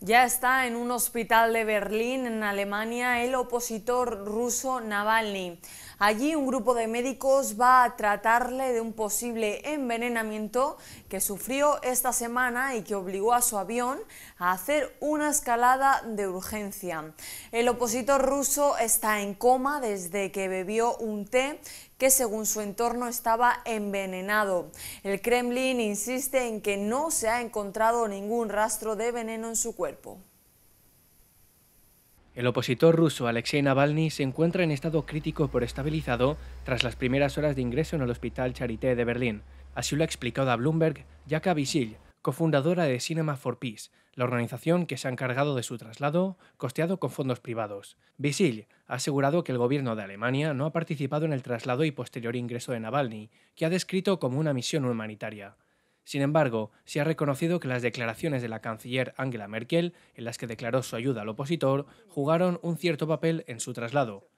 Ya está en un hospital de Berlín, en Alemania, el opositor ruso Navalny. Allí un grupo de médicos va a tratarle de un posible envenenamiento que sufrió esta semana y que obligó a su avión a hacer una escalada de urgencia. El opositor ruso está en coma desde que bebió un té que según su entorno estaba envenenado. El Kremlin insiste en que no se ha encontrado ningún rastro de veneno en su cuerpo. El opositor ruso Alexei Navalny se encuentra en estado crítico por estabilizado tras las primeras horas de ingreso en el Hospital Charité de Berlín. Así lo ha explicado a Bloomberg Jaka Visil, cofundadora de Cinema for Peace, la organización que se ha encargado de su traslado, costeado con fondos privados. Visil ha asegurado que el gobierno de Alemania no ha participado en el traslado y posterior ingreso de Navalny, que ha descrito como una misión humanitaria. Sin embargo, se ha reconocido que las declaraciones de la canciller Angela Merkel, en las que declaró su ayuda al opositor, jugaron un cierto papel en su traslado.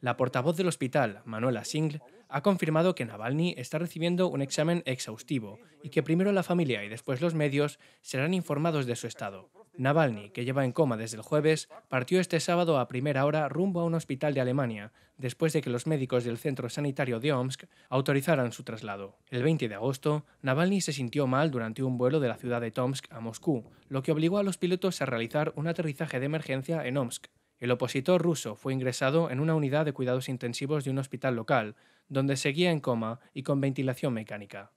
La portavoz del hospital, Manuela Singh, ha confirmado que Navalny está recibiendo un examen exhaustivo y que primero la familia y después los medios serán informados de su estado. Navalny, que lleva en coma desde el jueves, partió este sábado a primera hora rumbo a un hospital de Alemania, después de que los médicos del centro sanitario de Omsk autorizaran su traslado. El 20 de agosto, Navalny se sintió mal durante un vuelo de la ciudad de Tomsk a Moscú, lo que obligó a los pilotos a realizar un aterrizaje de emergencia en Omsk. El opositor ruso fue ingresado en una unidad de cuidados intensivos de un hospital local, donde seguía en coma y con ventilación mecánica.